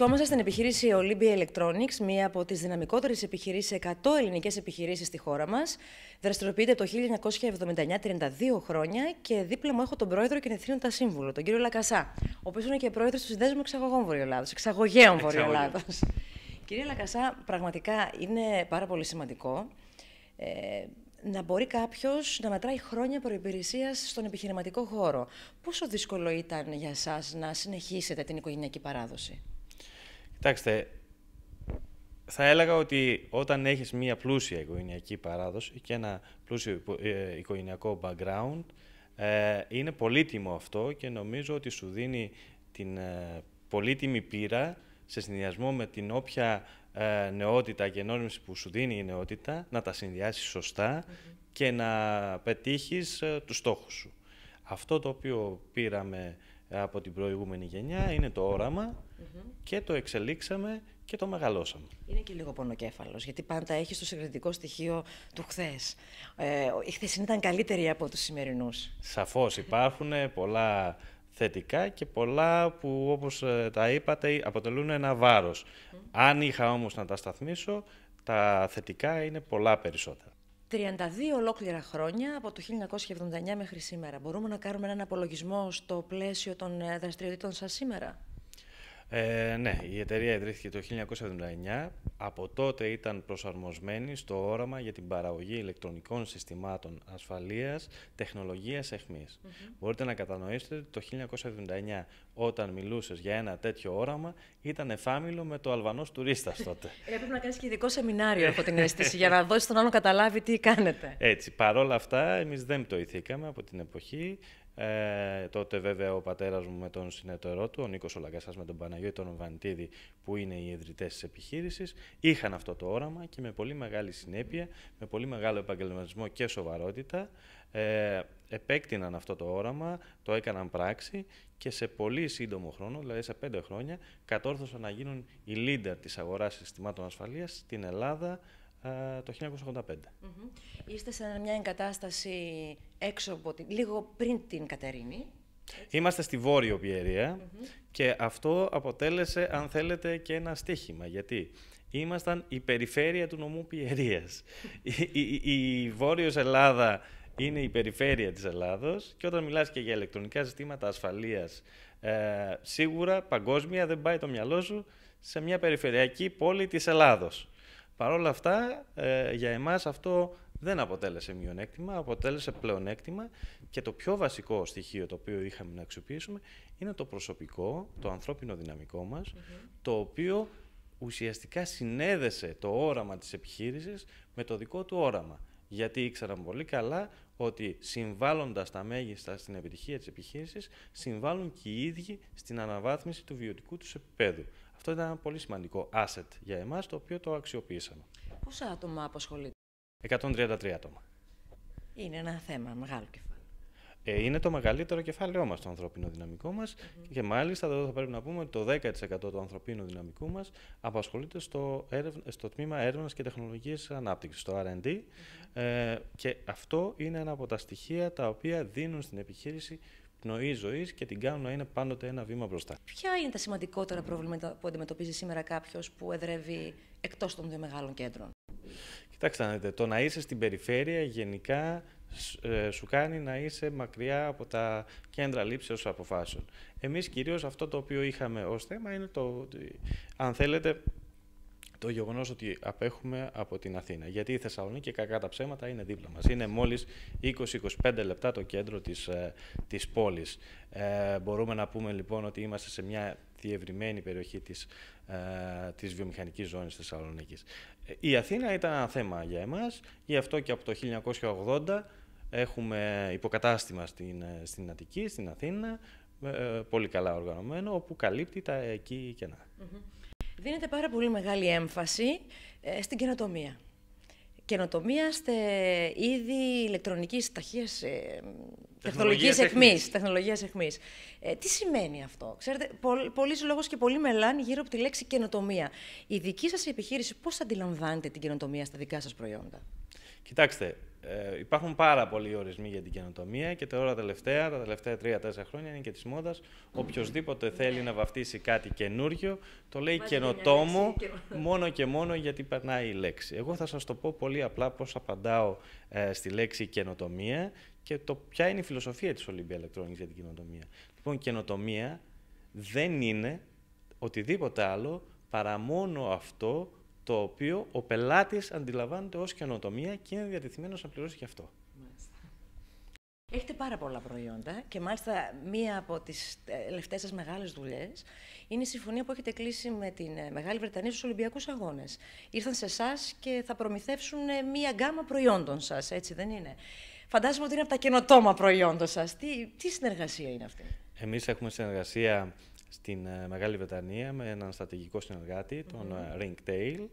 Βρισκόμαστε στην επιχείρηση Olympia Electronics, μία από τις δυναμικότερες επιχειρήσεις, 100 ελληνικές επιχειρήσεις στη χώρα μας. Δραστηριοποιείται το 1979, 32 χρόνια και δίπλα μου έχω τον πρόεδρο και εθνίοντα σύμβουλο, τον κύριο Λακασά, ο οποίος είναι και πρόεδρος του Συνδέσμου Εξαγωγών Βορειοελλάδος, Εξαγωγέων Βορειοελλάδος. Κύριε Λακασά, πραγματικά είναι πάρα πολύ σημαντικό ε, να μπορεί κάποιος να μετράει χρόνια προπηρεσία στον επιχειρηματικό χώρο. Πόσο δύσκολο ήταν για εσάς να συνεχίσετε την οικογενειακή παράδοση. Κοιτάξτε, θα έλεγα ότι όταν έχεις μία πλούσια οικογενειακή παράδοση και ένα πλούσιο ε, οικογενειακό background, ε, είναι πολύτιμο αυτό και νομίζω ότι σου δίνει την ε, πολύτιμη πείρα σε συνδυασμό με την όποια νεότητα και ενόρμηση που σου δίνει η νεότητα, να τα συνδυάσεις και να πετύχεις τους στόχους σου. Αυτό το οποίο πήραμε από την προηγούμενη γενιά, είναι το οραμα και το εξελίξαμε και το μεγαλώσαμε. Είναι και λίγο πονοκέφαλος, γιατί πάντα έχεις το συγκριτικό στοιχείο του χθες. Ε, οι ήταν καλύτεροι από τους σημερινούς. Σαφώς υπάρχουν πολλά θετικά και πολλά που όπως ε, τα είπατε αποτελούν ένα βάρος. Αν είχα όμως να τα σταθμίσω, τα θετικά είναι πολλά περισσότερα. 32 ολόκληρα χρόνια από το 1979 μέχρι σήμερα. Μπορούμε να κάνουμε έναν απολογισμό στο πλαίσιο των ε, δραστηριοτήτων σας σήμερα. Ε, ναι, η εταιρεία ιδρύθηκε το 1979. Από τότε ήταν προσαρμοσμένη στο όραμα για την παραγωγή ηλεκτρονικών συστημάτων ασφαλείας, τεχνολογίας Μπορείτε να κατανοήσετε ότι το 1979, όταν μιλούσες για ένα τέτοιο όραμα, ήταν εφάμιλο με το Αλβανός τουρίστας τότε. ε, πρέπει να κάνεις και ειδικό σεμινάριο, από την αίσθηση, για να δώσεις τον άλλον καταλάβει τι κάνετε. Έτσι, παρόλα αυτά, εμείς δεν πτωηθήκαμε από την εποχή. Ε, τότε βέβαια ο πατέρας μου με τον συνεταιρό του, ο Νίκος Ολαγκασάς με τον Παναγιώτη τον Βαντίδη που είναι οι ιδρυτές της επιχείρησης, είχαν αυτό το όραμα και με πολύ μεγάλη συνέπεια, με πολύ μεγάλο επαγγελματισμό και σοβαρότητα ε, επέκτηναν αυτό το όραμα, το έκαναν πράξη και σε πολύ σύντομο χρόνο, δηλαδή σε πέντε χρόνια, κατόρθωσαν να γίνουν οι leader της αγοράς συστημάτων ασφαλείας στην Ελλάδα ε, το 1985. Mm-hmm. Είστε σε μια εγκατάσταση έξω από την... λίγο πριν την Κατερίνη. Είμαστε στη Βόρειο και αυτό αποτέλεσε, αν θέλετε, και ένα στίχημα. Γιατί ήμασταν η περιφέρεια του νομού Πιερίας. η, η, Βόρειος Ελλάδα είναι η περιφέρεια της Ελλάδος και όταν μιλάς και για ηλεκτρονικά ζητήματα ασφαλείας, ε, σίγουρα παγκόσμια δεν πάει το μυαλό σου σε μια περιφερειακή πόλη της Ελλάδος. Παρ' όλα αυτά, ε, για εμάς αυτό δεν αποτέλεσε μειονέκτημα, αποτέλεσε πλεονέκτημα και το πιο βασικό στοιχείο το οποίο είχαμε να αξιοποιήσουμε είναι το προσωπικό, το ανθρώπινο δυναμικό μας, το οποίο ουσιαστικά συνέδεσε το όραμα της επιχείρησης με το δικό του όραμα. Γιατί ήξεραν πολύ καλά ότι συμβάλλοντας τα μέγιστα στην επιτυχία της επιχείρησης, συμβάλλουν και οι ίδιοι στην αναβάθμιση του βιωτικού τους επίπεδου. Αυτό ήταν ένα πολύ σημαντικό asset για εμάς, το οποίο το αξιοποιήσαμε. Πόσα άτομα απασχολείται? 133 άτομα. Είναι ένα θέμα, μεγάλο κεφάλαιο. Ε, είναι το μεγαλύτερο κεφάλαιό μας το ανθρώπινο δυναμικό μας mm-hmm. και μάλιστα εδώ θα πρέπει να πούμε ότι το 10% του ανθρωπίνου δυναμικού μας απασχολείται στο, έρευ... στο τμήμα Έρευνας και τεχνολογίας ανάπτυξης, το R&D ε, και αυτό είναι ένα από τα στοιχεία τα οποία δίνουν στην επιχείρηση πνοή ζωής και την κάνουν να είναι πάντοτε ένα βήμα μπροστά. Ποια είναι τα σημαντικότερα προβλήματα που αντιμετωπίζει σήμερα κάποιος που εδρεύει εκτός των δύο μεγάλων κέντρων. Κοιτάξτε, να δείτε, το να είσαι στην περιφέρεια γενικά ε, σου κάνει να είσαι μακριά από τα κέντρα λήψεως αποφάσεων. Εμείς κυρίως αυτό το οποίο είχαμε ως θέμα είναι το, ότι αν θέλετε, το γεγονός ότι απέχουμε από την Αθήνα. Γιατί η Θεσσαλονίκη, κακά τα ψέματα, είναι δίπλα μας. Είναι μόλις 20-25 λεπτά το κέντρο της της ε, πόλης. Ε, μπορούμε να πούμε λοιπόν ότι είμαστε σε μια διευρυμένη περιοχή της, ε, της βιομηχανικής ζώνης Θεσσαλονίκης. Ε, η Αθήνα ήταν ένα θέμα για εμάς, γι' αυτό και από το 1980 έχουμε υποκατάστημα στην, ε, στην Αττική, στην Αθήνα, πολύ καλά οργανωμένο, όπου καλύπτει τα εκεί κενά. Mm δίνεται πάρα πολύ μεγάλη έμφαση ε, στην καινοτομία. Καινοτομία στε είδη ηλεκτρονικής ταχείας ε, τεχνολογίας εχμής. Ε, τι σημαίνει αυτό. Ξέρετε, πολλοί λόγος και πολλοί μελάν γύρω από τη λέξη καινοτομία. Η δική σας επιχείρηση πώς αντιλαμβάνετε την καινοτομία στα δικά σας προϊόντα. Κοιτάξτε, ε, υπάρχουν πάρα πολλοί ορισμοί για την καινοτομία και τώρα τελευταία, τα τελευταία τρία-τέσσερα χρόνια είναι και της μόδας. Οποιοδήποτε θέλει να βαφτίσει κάτι καινούριο, το λέει καινοτόμο μόνο και μόνο γιατί περνάει η λέξη. Εγώ θα σας το πω πολύ απλά πώς απαντάω ε, στη λέξη καινοτομία και το ποια είναι η φιλοσοφία της Olympia Electronics για την καινοτομία. Λοιπόν, καινοτομία δεν είναι οτιδήποτε άλλο παρά μόνο αυτό το οποίο ο πελάτης αντιλαμβάνεται ως καινοτομία και είναι διατεθειμένος να πληρώσει γι' αυτό. Έχετε πάρα πολλά προϊόντα και μάλιστα μία από τις ε, τελευταίες σας μεγάλες δουλειές είναι η συμφωνία που έχετε κλείσει με την ε, Μεγάλη Βρετανία στους Ολυμπιακούς Αγώνες. Ήρθαν σε εσάς και θα προμηθεύσουν ε, μία γκάμα προϊόντων σας, έτσι δεν είναι. Φαντάζομαι ότι είναι από τα καινοτόμα προϊόντα σας. Τι, τι συνεργασία είναι αυτή. Εμείς έχουμε συνεργασία στην ε, Μεγάλη Βρετανία με έναν στρατηγικό τον ε, Ringtail,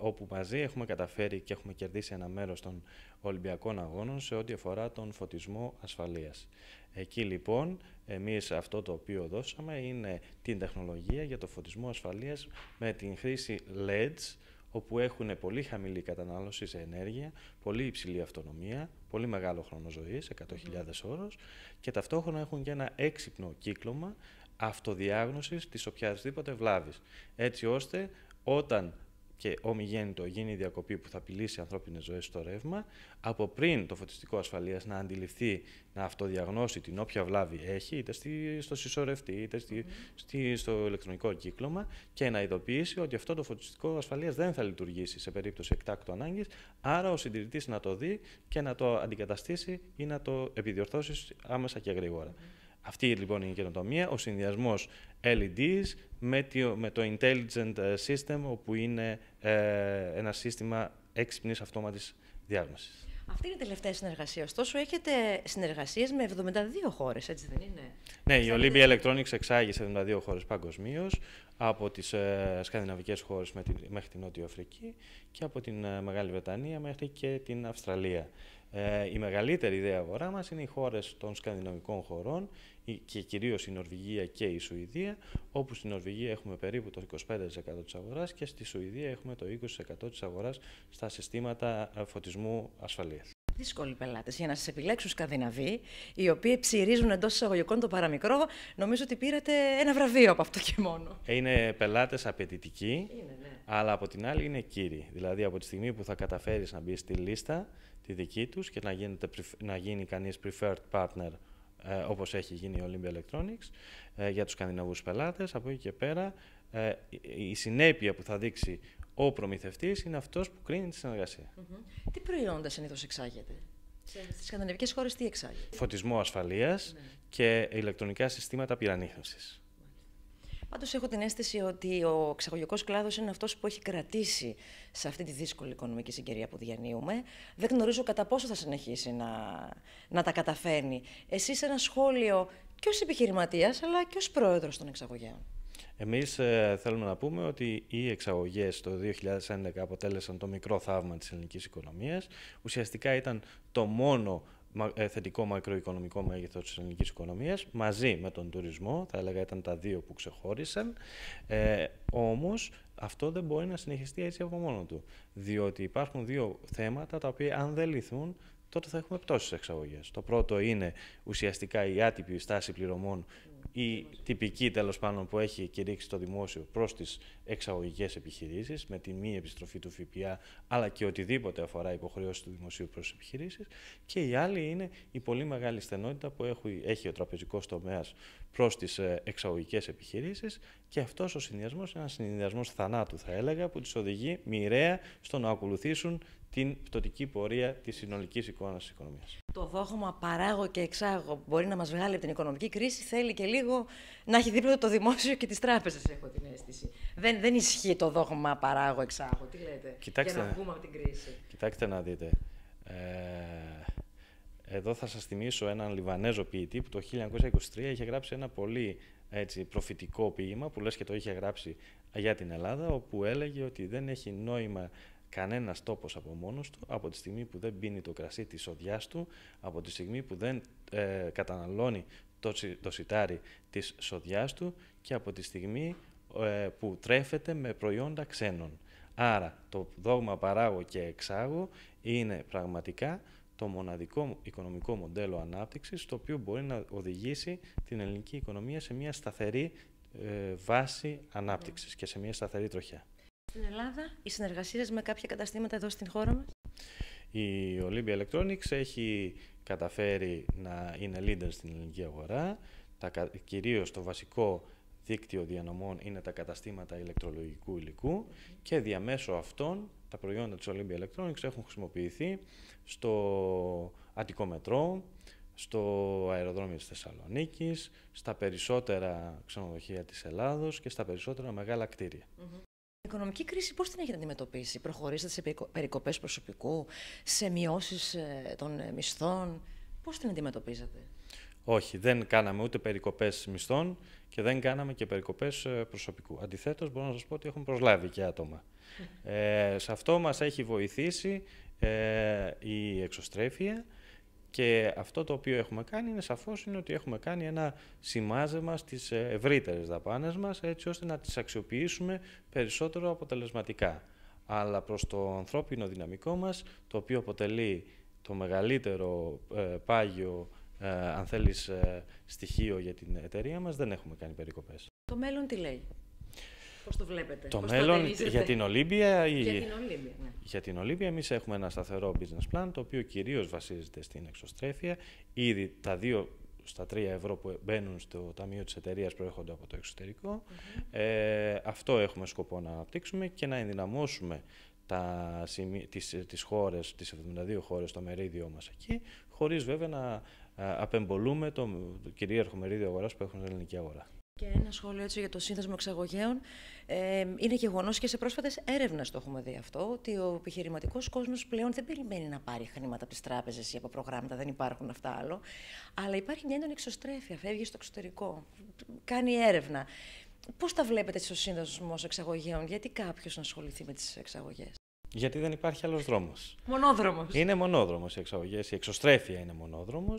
όπου μαζί έχουμε καταφέρει και έχουμε κερδίσει ένα μέρος των Ολυμπιακών Αγώνων σε ό,τι αφορά τον φωτισμό ασφαλείας. Εκεί λοιπόν εμείς αυτό το οποίο δώσαμε είναι την τεχνολογία για το φωτισμό ασφαλείας με την χρήση LEDs, όπου έχουν πολύ χαμηλή κατανάλωση σε ενέργεια, πολύ υψηλή αυτονομία, πολύ μεγάλο χρόνο ζωής, 100.000 ώρες, και ταυτόχρονα έχουν και ένα έξυπνο κύκλωμα, αυτοδιάγνωσης της οποιασδήποτε βλάβης. Έτσι ώστε όταν και ομιγέννητο γίνει η διακοπή που θα πηλήσει ανθρώπινες ζωές στο ρεύμα, από πριν το φωτιστικό ασφαλείας να αντιληφθεί, να αυτοδιαγνώσει την όποια βλάβη έχει, είτε στη, στο συσσωρευτή, είτε στη, στο ηλεκτρονικό κύκλωμα, και να ειδοποιήσει ότι αυτό το φωτιστικό ασφαλείας δεν θα λειτουργήσει σε περίπτωση εκτάκτου ανάγκης, άρα ο συντηρητής να το δει και να το αντικαταστήσει ή να το επιδιορθώσει άμεσα και γρήγορα. Αυτή λοιπόν είναι η καινοτομία, ο συνδυασμός LEDs με το Intelligent ε, System, όπου είναι ε, ένα σύστημα έξυπνης αυτόματης διάγνωσης. Αυτή είναι η τελευταία συνεργασία. Ωστόσο, έχετε συνεργασίες με 72 χώρες, έτσι δεν είναι. Ναι, η Olympia Electronics εξάγει σε 72 χώρες παγκοσμίως, από τις ε, σκανδιναβικές χώρες μέχρι την Νότια Αφρική και από την ε, Μεγάλη Βρετανία μέχρι και την Αυστραλία. Ε, η μεγαλύτερη ιδέα αγορά μας είναι οι χώρες των σκανδιναβικών χωρών και κυρίως η Νορβηγία και η Σουηδία, όπου στην Νορβηγία έχουμε περίπου το 25% της αγοράς και στη Σουηδία έχουμε το 20% της αγοράς στα συστήματα ε, φωτισμού ασφαλείας. Δύσκολοι πελάτες για να σας επιλέξουν Σκανδιναβοί, οι οποίοι ψηρίζουν εντός εισαγωγικών το παραμικρό. Νομίζω ότι πήρατε ένα βραβείο από αυτό και μόνο. Είναι πελάτες απαιτητικοί, είναι, ναι. αλλά από την άλλη είναι κύριοι. Δηλαδή, από τη στιγμή που θα καταφέρεις να μπεις στη λίστα τη δική τους και να, γίνεται, να γίνει κανείς preferred partner ε, όπως έχει γίνει η Olympia Electronics ε, για τους σκανδιναβούς πελάτες. Από εκεί και πέρα ε, η συνέπεια που θα δείξει ο προμηθευτής είναι αυτός που κρίνει τη συνεργασια Τι προϊόντα συνήθως εξάγεται. Στις σκανδιναβικές χώρες τι εξαγεται Φωτισμό ασφαλείας ναι. και ηλεκτρονικά συστήματα πυρανίχνευση. Πάντως έχω την αίσθηση ότι ο εξαγωγικό κλάδος είναι αυτός που έχει κρατήσει σε αυτή τη δύσκολη οικονομική συγκυρία που διανύουμε. Δεν γνωρίζω κατά πόσο θα συνεχίσει να, να τα καταφέρνει. Εσείς ένα σχόλιο και ως επιχειρηματίας, αλλά και ως πρόεδρος των εξαγωγέων. Εμείς ε, θέλουμε να πούμε ότι οι εξαγωγές το 2011 αποτέλεσαν το μικρό θαύμα της ελληνικής οικονομίας. Ουσιαστικά ήταν το μόνο ε, θετικό μακροοικονομικό μέγεθος της ελληνικής οικονομίας, μαζί με τον τουρισμό, θα έλεγα ήταν τα δύο που ξεχώρισαν. Ε, Όμως αυτό δεν μπορεί να συνεχιστεί έτσι από μόνο του. Διότι υπάρχουν δύο θέματα τα οποία, αν δεν λυθούν, τότε θα έχουμε πτώσεις στις εξαγωγές. Το πρώτο είναι ουσιαστικά η άτυπη στάση πληρωμών η τυπική τέλος πάνω που έχει κηρύξει το δημόσιο προς τις εξαγωγικές επιχειρήσεις, με τη μη επιστροφή του ΦΠΑ, αλλά και οτιδήποτε αφορά υποχρεώσεις του δημοσίου προς τις επιχειρήσεις. Και η άλλη είναι η πολύ μεγάλη στενότητα που έχει, έχει ο τραπεζικός τομέας Προς τις ε, εξαγωγικές επιχειρήσεις. και αυτός ο συνδυασμός είναι ένας συνδυασμός θανάτου θα έλεγα που τις οδηγεί μοιραία στο να ακολουθήσουν την πτωτική πορεία της συνολικής εικόνας της οικονομίας. Το δόγμα παράγω και εξάγω μπορεί να μας βγάλει από την οικονομική κρίση. Θέλει και λίγο να έχει δίπλα το δημόσιο και τις τράπεζες, έχω την αίσθηση. Δεν, δεν ισχύει το δόγμα παράγω, εξάγω. Τι λέτε, Κοιτάξτε, για να βγούμε από την κρίση. Κοιτάξτε να δείτε. Ε, εδώ θα σας θυμίσω έναν Λιβανέζο ποιητή που το 1923 είχε γράψει ένα πολύ έτσι, προφητικό ποίημα που λες και το είχε γράψει για την Ελλάδα όπου έλεγε ότι δεν έχει νόημα κανένας τόπος από μόνος του από τη στιγμή που δεν πίνει το κρασί της σοδιάς του, από τη στιγμή που δεν ε, καταναλώνει το, σιτάρι της σοδιάς του και από τη στιγμή ε, που τρέφεται με προϊόντα ξένων. Άρα το δόγμα παράγω και εξάγω είναι πραγματικά το μοναδικό οικονομικό μοντέλο ανάπτυξης το οποίο μπορεί να οδηγήσει την ελληνική οικονομία σε μια σταθερή ε, βάση ανάπτυξης ναι. και σε μια σταθερή τροχιά. Στην Ελλάδα, οι συνεργασίες με κάποια καταστήματα εδώ στην χώρα μας. Η Olympia Electronics έχει καταφέρει να είναι leader στην ελληνική αγορά. Τα, κυρίως το βασικό δίκτυο διανομών είναι τα καταστήματα ηλεκτρολογικού υλικού και διαμέσω αυτών τα προϊόντα της Olympia Electronics έχουν χρησιμοποιηθεί στο Αττικό Μετρό, στο αεροδρόμιο της Θεσσαλονίκης, στα περισσότερα ξενοδοχεία της Ελλάδος και στα περισσότερα μεγάλα κτίρια. Η οικονομική κρίση πώς την έχετε αντιμετωπίσει, προχωρήσατε σε περικοπές προσωπικού, σε μειώσεις ε, των μισθών, πώς την αντιμετωπίζετε. Όχι, δεν κάναμε ούτε περικοπές μισθών και δεν κάναμε και περικοπές ε, προσωπικού. Αντιθέτως, μπορώ να σας πω ότι έχουμε προσλάβει και άτομα. Ε, σε αυτό μας έχει βοηθήσει ε, η εξωστρέφεια και αυτό το οποίο έχουμε κάνει είναι σαφώς είναι ότι έχουμε κάνει ένα σημάζεμα στις ε, ευρύτερες δαπάνες μας έτσι ώστε να τις αξιοποιήσουμε περισσότερο αποτελεσματικά. Αλλά προς το ανθρώπινο δυναμικό μας, το οποίο αποτελεί το μεγαλύτερο ε, πάγιο ε, αν θέλεις ε, στοιχείο για την εταιρεία μας, δεν έχουμε κάνει περικοπές. Το μέλλον τι λέει, πώς το βλέπετε, Το πώς μέλλον το για την Ολύμπια ή... Για την Ολύμπια, ναι. Ολύμπια εμείς έχουμε ένα σταθερό business plan, το οποίο κυρίως βασίζεται στην εξωστρέφεια. Ήδη τα δύο στα 3 ευρώ που μπαίνουν στο ταμείο της εταιρείας προέρχονται από το εξωτερικό. ε, αυτό έχουμε σκοπό να αναπτύξουμε και να ενδυναμώσουμε τα, τις τις 72 χώρες, το μερίδιο μας εκεί, χωρίς βέβαια να απεμπολούμε το κυρίαρχο μερίδιο αγοράς που έχουν στην ελληνική αγορά. Και ένα σχόλιο έτσι για το σύνδεσμο εξαγωγέων. Ε, είναι γεγονός και σε πρόσφατες έρευνες το έχουμε δει αυτό, ότι ο επιχειρηματικός κόσμος πλέον δεν περιμένει να πάρει χρήματα από τις τράπεζες ή από προγράμματα, δεν υπάρχουν αυτά άλλο. Αλλά υπάρχει μια έντονη εξωστρέφεια, φεύγει στο εξωτερικό, κάνει έρευνα. Πώς τα βλέπετε στο σύνδεσμο εξαγωγέων, γιατί κάποιος να ασχοληθεί με τις εξαγωγές. Γιατί δεν υπάρχει άλλος δρόμος. Μονόδρομος. Είναι μονόδρομος οι εξαγωγές. Η εξωστρέφεια είναι μονόδρομος,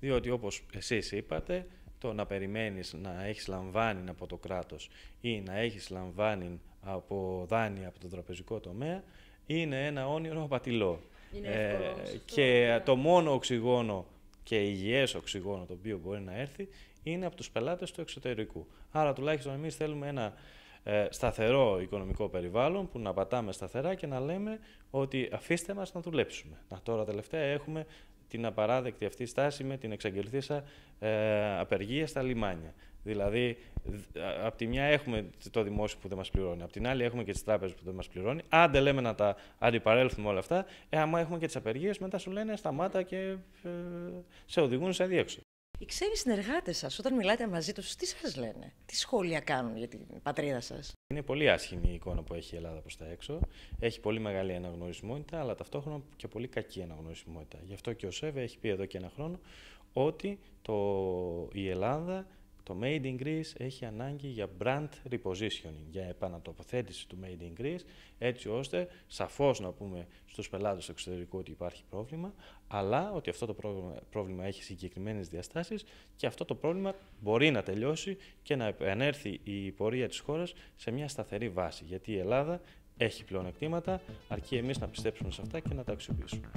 διότι όπως εσείς είπατε, το να περιμένεις να έχεις λαμβάνει από το κράτος ή να έχεις λαμβάνει από δάνεια από τον τραπεζικό τομέα είναι ένα όνειρο απατηλό. Είναι ε, και ναι. το μόνο οξυγόνο και υγιές οξυγόνο το οποίο μπορεί να έρθει είναι από τους πελάτες του εξωτερικού. Άρα τουλάχιστον εμείς θέλουμε ένα ε, σταθερό οικονομικό περιβάλλον που να πατάμε σταθερά και να λέμε ότι αφήστε μας να δουλέψουμε. Να, τώρα τελευταία έχουμε την απαράδεκτη αυτή στάση με την εξαγγελθήσα ε, απεργία στα λιμάνια. Δηλαδή, από τη μια έχουμε το δημόσιο που δεν μας πληρώνει, από την άλλη έχουμε και τις τράπεζες που δεν μας πληρώνει. Άντε λέμε να τα αντιπαρέλθουμε όλα αυτά. Ε, άμα έχουμε και τις απεργίες, μετά σου λένε σταμάτα και ε, σε οδηγούν σε διέξοδο. Οι ξένοι συνεργάτες σας, όταν μιλάτε μαζί τους, τι σας λένε, τι σχόλια κάνουν για την πατρίδα σας. Είναι πολύ άσχημη η εικόνα που έχει η Ελλάδα προς τα έξω. Έχει πολύ μεγάλη αναγνωρισιμότητα, αλλά ταυτόχρονα και πολύ κακή αναγνωρισιμότητα. Γι' αυτό και ο ΣΕΒΕ έχει πει εδώ και ένα χρόνο ότι το, η Ελλάδα το Made in Greece έχει ανάγκη για brand repositioning, για επανατοποθέτηση του Made in Greece, έτσι ώστε σαφώς να πούμε στους πελάτες του εξωτερικού ότι υπάρχει πρόβλημα, αλλά ότι αυτό το πρόβλημα έχει συγκεκριμένες διαστάσεις και αυτό το πρόβλημα μπορεί να τελειώσει και να ενέρθει η πορεία της χώρας σε μια σταθερή βάση, γιατί η Ελλάδα έχει πλεονεκτήματα, αρκεί εμείς να πιστέψουμε σε αυτά και να τα αξιοποιήσουμε.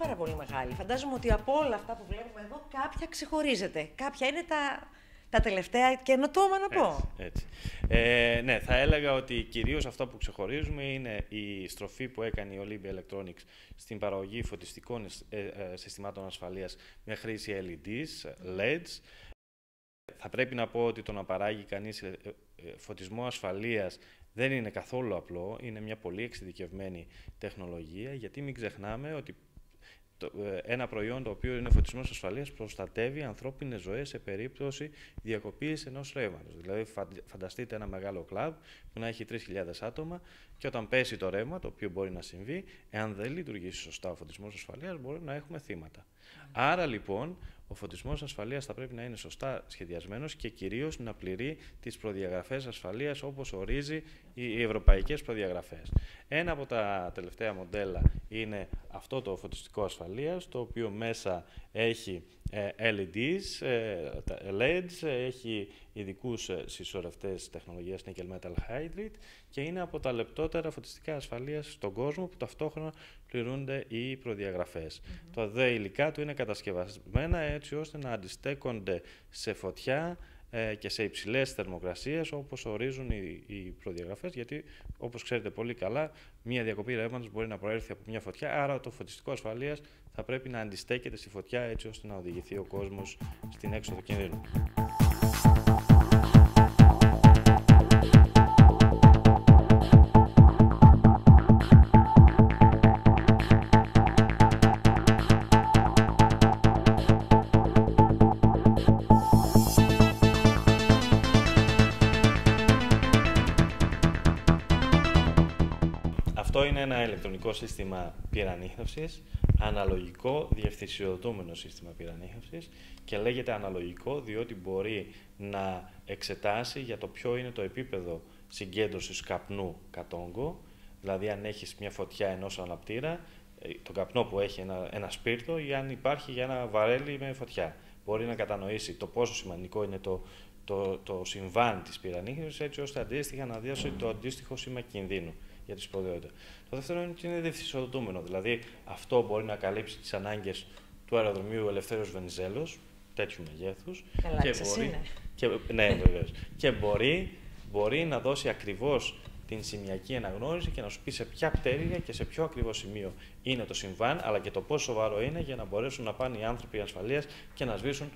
πάρα πολύ μεγάλη. Φαντάζομαι ότι από όλα αυτά που βλέπουμε εδώ κάποια ξεχωρίζεται. Κάποια είναι τα, τα τελευταία καινοτόμα να πω. Έτσι, Ε, ναι, θα έλεγα ότι κυρίως αυτό που ξεχωρίζουμε είναι η στροφή που έκανε η Olympia Electronics στην παραγωγή φωτιστικών ε, ε, συστημάτων ασφαλείας με χρήση LEDs, LEDs. Θα πρέπει να πω ότι το να παράγει κανείς ε, φωτισμό ασφαλείας δεν είναι καθόλου απλό, είναι μια πολύ εξειδικευμένη τεχνολογία, γιατί μην ξεχνάμε ότι το, ε, ένα προϊόν το οποίο είναι φωτισμός ασφαλείας προστατεύει ανθρώπινες ζωές σε περίπτωση διακοπής ενός ρεύματος. Δηλαδή, φανταστείτε ένα μεγάλο κλαμπ που να έχει 3.000 άτομα και όταν πέσει το ρεύμα, το οποίο μπορεί να συμβεί, εάν δεν λειτουργήσει σωστά ο φωτισμός ασφαλείας, μπορεί να έχουμε θύματα. Ναι. Άρα λοιπόν, ο φωτισμός ασφαλείας θα πρέπει να είναι σωστά σχεδιασμένος και κυρίως να πληρεί τις προδιαγραφές ασφαλείας όπως ορίζει οι ευρωπαϊκές προδιαγραφές. Ένα από τα τελευταία μοντέλα είναι αυτό το φωτιστικό ασφαλείας, το οποίο μέσα έχει ε, LEDs, ε, LEDs, ε, έχει ειδικούς συσσωρευτές τεχνολογίας nickel metal hydride και είναι από τα λεπτότερα φωτιστικά ασφαλείας στον κόσμο που ταυτόχρονα πληρούνται οι προδιαγραφές. Mm -hmm. Τα υλικά του είναι κατασκευασμένα έτσι ώστε να αντιστέκονται σε φωτιά, ε, και σε υψηλές θερμοκρασίες όπως ορίζουν οι, οι προδιαγραφές. Γιατί, όπως ξέρετε πολύ καλά, μια διακοπή ρεύματος μπορεί να προέρθει από μια φωτιά. Άρα, το φωτιστικό ασφαλείας θα πρέπει να αντιστέκεται στη φωτιά έτσι ώστε να οδηγηθεί ο κόσμος στην έξοδο κινδύνου. Αυτό είναι ένα ηλεκτρονικό σύστημα πυρανίχνευση, αναλογικό διευθυνσιοδοτούμενο σύστημα πυρανίχνευση και λέγεται αναλογικό διότι μπορεί να εξετάσει για το ποιο είναι το επίπεδο συγκέντρωσης καπνού όγκο, δηλαδή αν έχεις μια φωτιά ενός αναπτήρα, ε, τον καπνό που έχει ένα, ένα σπίρτο ή αν υπάρχει για ένα βαρέλι με φωτιά. Μπορεί να κατανοήσει το πόσο σημαντικό είναι το, το, το συμβάν της πυρανίχνευση, έτσι ώστε αντίστοιχα να δώσει το αντίστοιχο σήμα κινδύνου για Το δεύτερο είναι ότι είναι διευθυνσοδοτούμενο. Δηλαδή, αυτό μπορεί να καλύψει τις ανάγκες του αεροδρομίου Ελευθέρω Βενιζέλος, τέτοιου μεγέθους. Και μπορεί. Και, ναι, βεβαίως. και μπορεί, μπορεί να δώσει ακριβώς την σημειακή αναγνώριση και να σου πει σε ποια πτέρυγα και σε ποιο ακριβώ σημείο είναι το συμβάν, αλλά και το πόσο σοβαρό είναι για να μπορέσουν να πάνε οι άνθρωποι ασφαλείας και να σβήσουν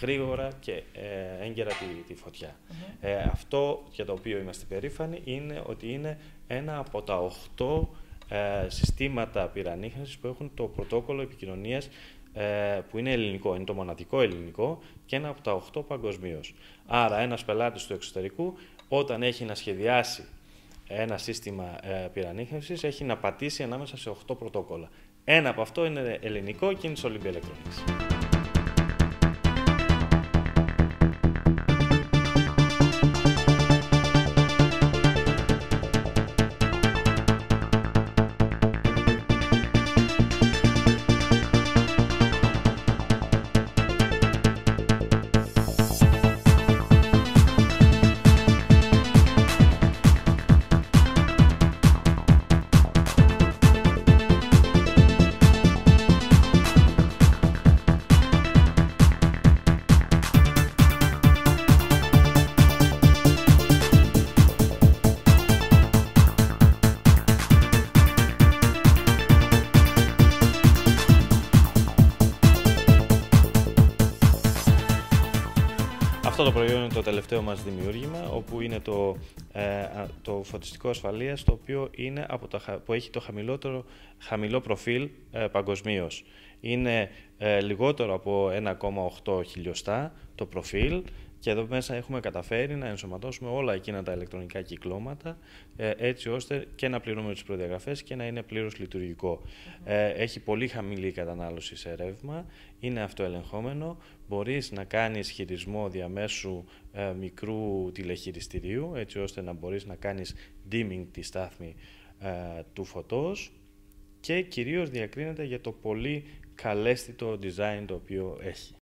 γρήγορα και ε, έγκαιρα τη, φωτια Ε, αυτό για το οποίο είμαστε περήφανοι είναι ότι είναι ένα από τα 8 ε, συστήματα πυρανίχνευσης που έχουν το πρωτόκολλο επικοινωνίας ε, που είναι ελληνικό, είναι το μοναδικό ελληνικό και ένα από τα 8 παγκοσμίως. Άρα ένας πελάτης του εξωτερικού όταν έχει να σχεδιάσει ένα σύστημα ε, πυρανίχνευσης έχει να πατήσει ανάμεσα σε 8 πρωτόκολλα. Ένα από αυτό είναι ελληνικό και είναι στο Olympia Electronics. το τελευταίο μας δημιούργημα, όπου είναι το, ε, το φωτιστικό ασφαλείας, το οποίο είναι από το έχει το χαμηλότερο, χαμηλό προφίλ ε, παγκοσμίως. Είναι ε, λιγότερο από 1,8 χιλιοστά το προφίλ, και εδώ μέσα έχουμε καταφέρει να ενσωματώσουμε όλα εκείνα τα ηλεκτρονικά κυκλώματα ε, έτσι ώστε και να πληρούμε τις προδιαγραφές και να είναι πλήρως ε, Έχει πολύ χαμηλή κατανάλωση σε ρεύμα, είναι αυτοελεγχόμενο, μπορείς να κάνεις χειρισμό διαμέσου ε, μικρού τηλεχειριστηρίου έτσι ώστε να μπορείς να κάνεις dimming τη στάθμη του φωτός και κυρίως διακρίνεται για το πολύ καλέσθητο design το οποίο έχει.